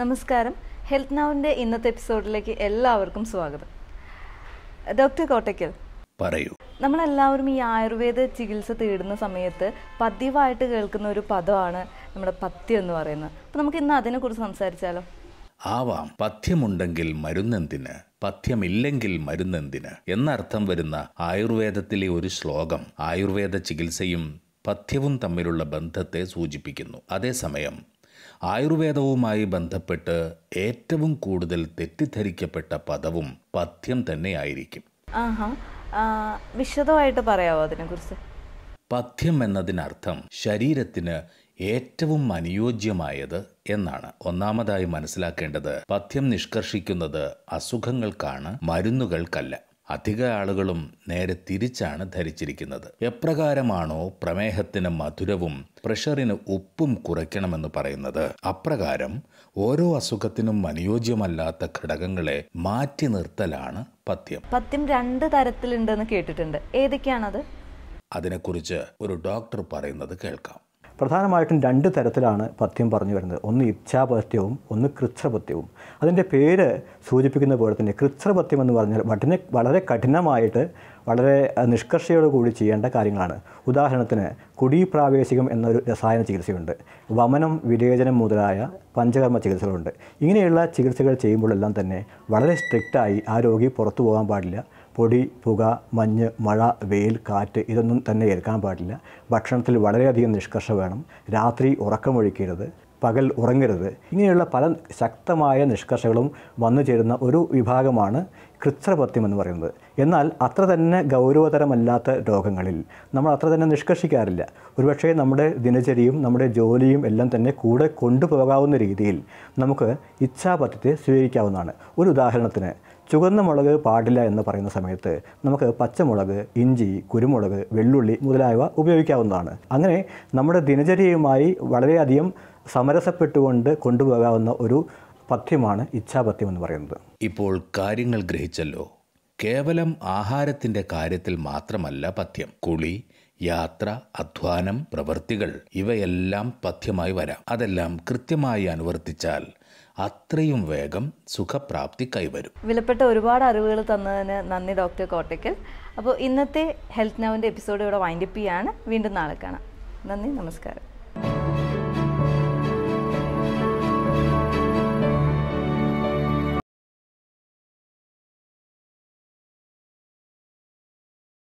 നമസ്കാരം ഹെൽത്ത് നൗവിന്റെ ഇന്നത്തെ എപ്പിസോഡിലേക്ക് എല്ലാവർക്കും സ്വാഗതം ഡോക്ടർ കോട്ടയ്ക്കൽ പറയൂ നമ്മളെല്ലാവരും ഈ ആയുർവേദ ചികിത്സ തേടുന്ന സമയത്ത് പതിവായിട്ട് കേൾക്കുന്ന ഒരു പദമാണ് നമ്മുടെ പഥ്യം എന്ന് പറയുന്നത് അപ്പോൾ നമുക്ക് ഇന്ന് അതിനെക്കുറിച്ച് സംസാരിച്ചാലോ ആവാം പഥ്യമുണ്ടെങ്കിൽ മരുന്നെന്തിന് പഥ്യമില്ലെങ്കിൽ മരുന്നെന്തിന് എന്നർത്ഥം വരുന്ന ആയുർവേദത്തിലെ ഒരു ശ്ലോകം ആയുർവേദ ചികിത്സയും പഥ്യവും തമ്മിലുള്ള ബന്ധത്തെ സൂചിപ്പിക്കുന്നു അതേസമയം ആയുർവേദവുമായി ബന്ധപ്പെട്ട് ഏറ്റവും കൂടുതൽ തെറ്റിദ്ധരിക്കപ്പെട്ട പദവും പഥ്യം തന്നെയായിരിക്കും വിശദമായിട്ട് പറയാമോ അതിനെക്കുറിച്ച് പഥ്യം എന്നതിനർത്ഥം ശരീരത്തിന് ഏറ്റവും അനുയോജ്യമായത് എന്നാണ് ഒന്നാമതായി മനസ്സിലാക്കേണ്ടത് പഥ്യം നിഷ്കർഷിക്കുന്നത് അസുഖങ്ങൾക്കാണ് മരുന്നുകൾക്കല്ല അധിക ആളുകളും നേരെ തിരിച്ചാണ് ധരിച്ചിരിക്കുന്നത് എപ്രകാരമാണോ പ്രമേഹത്തിന് മധുരവും പ്രഷറിന് ഉപ്പും കുറയ്ക്കണമെന്ന് പറയുന്നത് അപ്രകാരം ഓരോ അസുഖത്തിനും അനുയോജ്യമല്ലാത്ത ഘടകങ്ങളെ മാറ്റി നിർത്തലാണ് പഥ്യം പഥ്യം രണ്ട് തരത്തിലുണ്ടെന്ന് കേട്ടിട്ടുണ്ട് ഏതൊക്കെയാണത് അതിനെക്കുറിച്ച് ഒരു ഡോക്ടർ പറയുന്നത് കേൾക്കാം പ്രധാനമായിട്ടും രണ്ട് തരത്തിലാണ് പഥ്യം പറഞ്ഞു വരുന്നത് ഒന്ന് ഇച്ഛാപഥ്യവും ഒന്ന് കൃച്ഛപഥ്യവും അതിൻ്റെ പേര് സൂചിപ്പിക്കുന്ന പോലെ തന്നെ കൃച്ഛപഥ്യം എന്ന് പറഞ്ഞാൽ വളരെ വളരെ കഠിനമായിട്ട് വളരെ കൂടി ചെയ്യേണ്ട കാര്യങ്ങളാണ് ഉദാഹരണത്തിന് കുടി പ്രാവേശികം എന്നൊരു രസായന ചികിത്സയുണ്ട് വമനം വിവേചനം മുതലായ പഞ്ചകർമ്മ ചികിത്സകളുണ്ട് ഇങ്ങനെയുള്ള ചികിത്സകൾ ചെയ്യുമ്പോഴെല്ലാം തന്നെ വളരെ സ്ട്രിക്റ്റായി ആ രോഗി പുറത്തു പോകാൻ പാടില്ല പൊടി പുക മഞ്ഞ് മഴ വെയിൽ കാറ്റ് ഇതൊന്നും തന്നെ ഏൽക്കാൻ പാടില്ല ഭക്ഷണത്തിൽ വളരെയധികം നിഷ്കർഷ വേണം രാത്രി ഉറക്കമൊഴിക്കരുത് പകൽ ഉറങ്ങരുത് ഇങ്ങനെയുള്ള പല ശക്തമായ നിഷ്കർഷകളും വന്നു ചേരുന്ന ഒരു വിഭാഗമാണ് കൃത്രപത്യം എന്ന് പറയുന്നത് എന്നാൽ അത്ര തന്നെ ഗൗരവതരമല്ലാത്ത രോഗങ്ങളിൽ നമ്മൾ അത്ര തന്നെ നിഷ്കർഷിക്കാറില്ല ഒരുപക്ഷേ നമ്മുടെ ദിനചര്യയും നമ്മുടെ ജോലിയും എല്ലാം തന്നെ കൂടെ കൊണ്ടുപോകാവുന്ന രീതിയിൽ നമുക്ക് ഇച്ഛാപത്യത്തെ സ്വീകരിക്കാവുന്നതാണ് ഒരു ഉദാഹരണത്തിന് ചുവന്ന മുളക് പാടില്ല എന്ന് പറയുന്ന സമയത്ത് നമുക്ക് പച്ചമുളക് ഇഞ്ചി കുരുമുളക് വെള്ളുള്ളി മുതലായവ ഉപയോഗിക്കാവുന്നതാണ് അങ്ങനെ നമ്മുടെ ദിനചര്യയുമായി വളരെയധികം സമരസപ്പെട്ടുകൊണ്ട് കൊണ്ടുപോകാവുന്ന ഒരു പഥ്യമാണ് ഇച്ഛാപഥ്യം എന്ന് പറയുന്നത് ഇപ്പോൾ കാര്യങ്ങൾ ഗ്രഹിച്ചല്ലോ കേവലം ആഹാരത്തിൻ്റെ കാര്യത്തിൽ മാത്രമല്ല പഥ്യം കുളി യാത്ര അധ്വാനം പ്രവൃത്തികൾ ഇവയെല്ലാം പഥ്യമായി വരാം അതെല്ലാം കൃത്യമായി അനുവർത്തിച്ചാൽ അത്രയും വേഗം സുഖപ്രാപ്തി കൈവരും വിലപ്പെട്ട ഒരുപാട് അറിവുകൾ തന്നതിന് നന്ദി ഡോക്ടർ കോട്ടയ്ക്കൽ അപ്പോൾ ഇന്നത്തെ ഹെൽത്ത് നൗവിൻ്റെ എപ്പിസോഡ് ഇവിടെ വൈൻഡപ്പ് ചെയ്യാണ് വീണ്ടും നാളെ കാണാം നന്ദി നമസ്കാരം